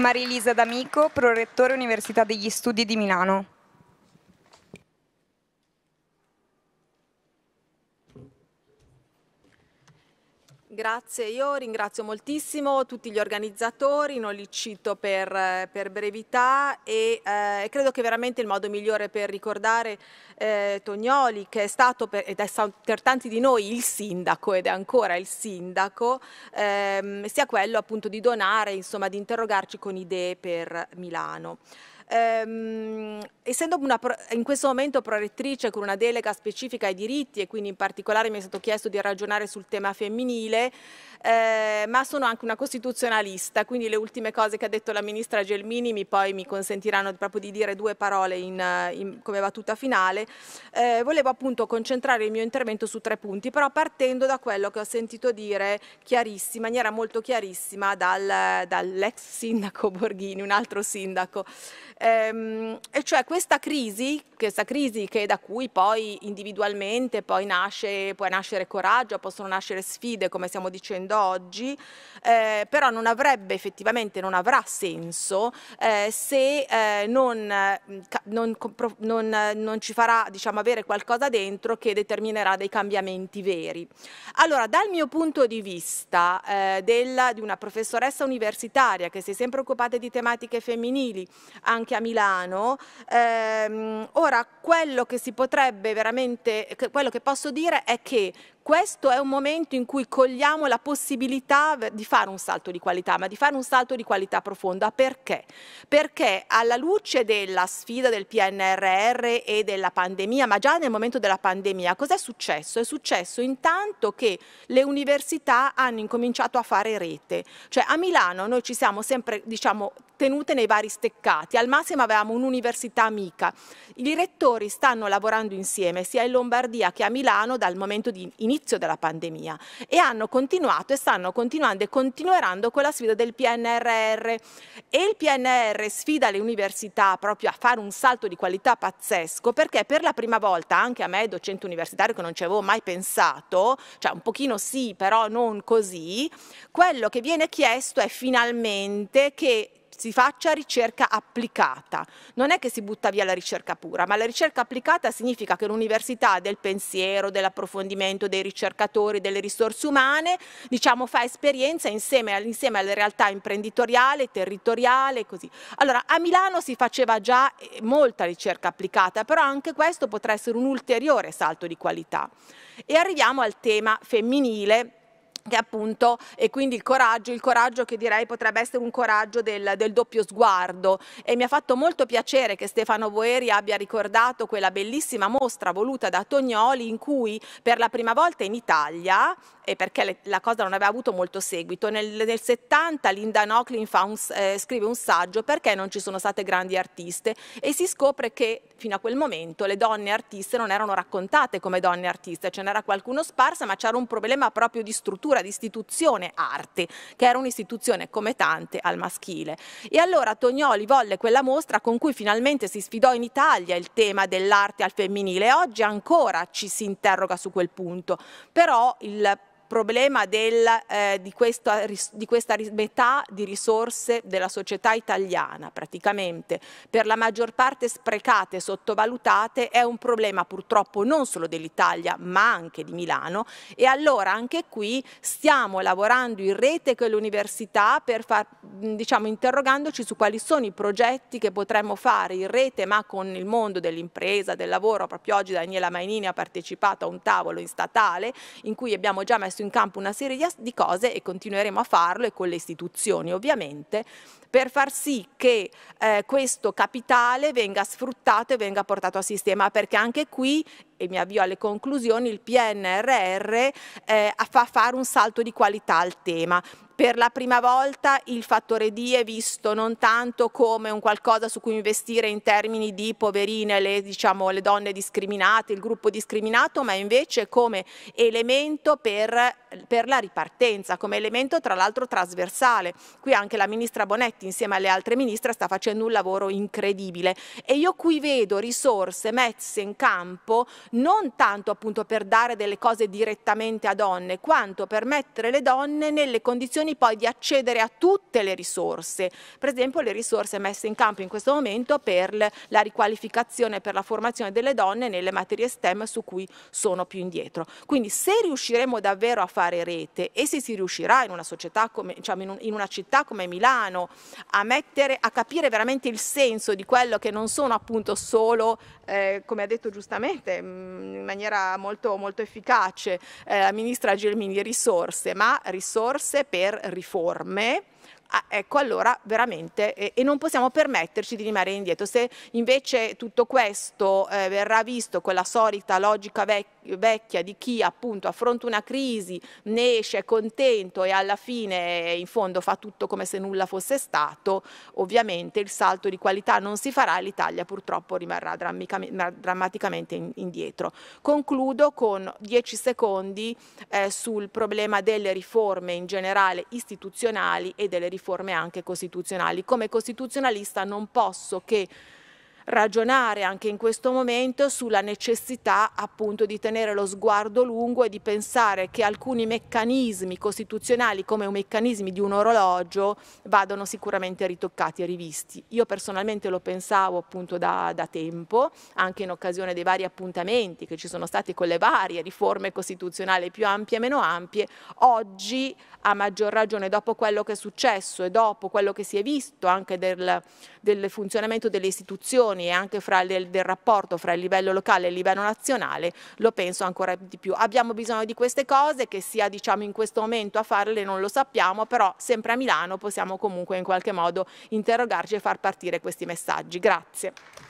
Marilisa D'Amico, prorettore Università degli Studi di Milano. Grazie, io ringrazio moltissimo tutti gli organizzatori, non li cito per, per brevità e eh, credo che veramente il modo migliore per ricordare eh, Tognoli, che è stato per, ed è stato per tanti di noi il sindaco ed è ancora il sindaco, ehm, sia quello appunto di donare, insomma di interrogarci con idee per Milano. Ehm, essendo pro, in questo momento prorettrice con una delega specifica ai diritti e quindi in particolare mi è stato chiesto di ragionare sul tema femminile, eh, ma sono anche una costituzionalista, quindi le ultime cose che ha detto la ministra Gelmini mi poi mi consentiranno proprio di dire due parole in, in, come battuta finale. Eh, volevo appunto concentrare il mio intervento su tre punti, però partendo da quello che ho sentito dire in maniera molto chiarissima dal, dall'ex sindaco Borghini, un altro sindaco. Ehm, e cioè questa crisi, questa crisi che da cui poi individualmente poi nasce, può nascere coraggio, possono nascere sfide come stiamo dicendo oggi, eh, però non avrebbe effettivamente, non avrà senso eh, se eh, non, mm, non, non, non, ci farà diciamo, avere qualcosa dentro che determinerà dei cambiamenti veri. Allora dal mio punto di vista eh, del, di una professoressa universitaria che si è sempre occupata di tematiche femminili, anche anche a Milano. Ehm, ora, quello che si potrebbe veramente, quello che posso dire è che questo è un momento in cui cogliamo la possibilità di fare un salto di qualità, ma di fare un salto di qualità profonda. Ah, perché? Perché alla luce della sfida del PNRR e della pandemia, ma già nel momento della pandemia, cos'è successo? È successo intanto che le università hanno incominciato a fare rete. Cioè a Milano noi ci siamo sempre, diciamo, tenute nei vari steccati, al massimo avevamo un'università amica. I rettori stanno lavorando insieme sia in Lombardia che a Milano dal momento di iniziare dall'inizio della pandemia e hanno continuato e stanno continuando e continueranno con la sfida del PNRR e il PNRR sfida le università proprio a fare un salto di qualità pazzesco perché per la prima volta anche a me docente universitario che non ci avevo mai pensato, cioè un pochino sì però non così, quello che viene chiesto è finalmente che si faccia ricerca applicata. Non è che si butta via la ricerca pura, ma la ricerca applicata significa che l'università del pensiero, dell'approfondimento dei ricercatori, delle risorse umane, diciamo, fa esperienza insieme, insieme alle realtà imprenditoriale, territoriale e così. Allora, a Milano si faceva già eh, molta ricerca applicata, però anche questo potrà essere un ulteriore salto di qualità. E arriviamo al tema femminile che appunto, e quindi il coraggio, il coraggio che direi potrebbe essere un coraggio del, del, doppio sguardo. E mi ha fatto molto piacere che Stefano Boeri abbia ricordato quella bellissima mostra voluta da Tognoli in cui per la prima volta in Italia, e perché le, la cosa non aveva avuto molto seguito, nel, nel 70 Linda Nocklin un, eh, scrive un saggio perché non ci sono state grandi artiste e si scopre che fino a quel momento le donne artiste non erano raccontate come donne artiste, ce n'era qualcuno sparsa ma c'era un problema proprio di struttura addirittura di istituzione arte, che era un'istituzione come tante al maschile. E allora Tognoli volle quella mostra con cui finalmente si sfidò in Italia il tema dell'arte al femminile. Oggi ancora ci si interroga su quel punto, però il problema del, eh, di, questa, di questa metà di risorse della società italiana, praticamente per la maggior parte sprecate e sottovalutate, è un problema purtroppo non solo dell'Italia ma anche di Milano e allora anche qui stiamo lavorando in rete con l'università per far, diciamo, interrogandoci su quali sono i progetti che potremmo fare in rete ma con il mondo dell'impresa, del lavoro, proprio oggi Daniela Mainini ha partecipato a un tavolo in statale in cui abbiamo già messo messo in campo una serie di cose e continueremo a farlo e con le istituzioni ovviamente per far sì che eh, questo capitale venga sfruttato e venga portato a sistema perché anche qui e mi avvio alle conclusioni, il PNRR eh, fa fare un salto di qualità al tema. Per la prima volta il fattore D è visto non tanto come un qualcosa su cui investire in termini di poverine, le, diciamo, le donne discriminate, il gruppo discriminato, ma invece come elemento per, per la ripartenza, come elemento tra l'altro trasversale. Qui anche la ministra Bonetti insieme alle altre ministre sta facendo un lavoro incredibile e io qui vedo risorse messe in campo non tanto appunto per dare delle cose direttamente a donne, quanto per mettere le donne nelle condizioni poi di accedere a tutte le risorse, per esempio le risorse messe in campo in questo momento per la riqualificazione per la formazione delle donne nelle materie STEM su cui sono più indietro. Quindi se riusciremo davvero a fare rete e se si riuscirà in una società come, diciamo, in una città come Milano a mettere, a capire veramente il senso di quello che non sono appunto solo, eh, come ha detto giustamente mm, Ehm, in maniera molto, molto efficace la eh, ministra Gelmini risorse, ma risorse per riforme, Ah, ecco allora veramente eh, e non possiamo permetterci di rimanere indietro. Se invece tutto questo eh, verrà visto con la solita logica vecchia vecchia di chi appunto affronta una crisi, ne esce contento e alla fine in fondo fa tutto come se nulla fosse stato, ovviamente il salto di qualità non si farà e l'Italia purtroppo rimarrà drammaticamente indietro. Concludo con 10 secondi eh, sul problema delle riforme in generale istituzionali e delle riforme anche costituzionali. Come costituzionalista non posso che ragionare anche in questo momento sulla necessità appunto di tenere lo sguardo lungo e di pensare che alcuni meccanismi costituzionali come i meccanismi di un orologio vadano sicuramente ritoccati e rivisti. Io personalmente lo pensavo appunto da, da tempo, anche in occasione dei vari appuntamenti che ci sono stati con le varie riforme costituzionali più ampie e meno ampie, oggi a maggior ragione dopo quello che è successo e dopo quello che si è visto anche del, del funzionamento delle istituzioni regioni e anche fra del, del rapporto fra il livello locale e il livello nazionale, lo penso ancora di più. Abbiamo bisogno di queste cose, che sia diciamo in questo momento a farle non lo sappiamo, però sempre a Milano possiamo comunque in qualche modo interrogarci e far partire questi messaggi. Grazie.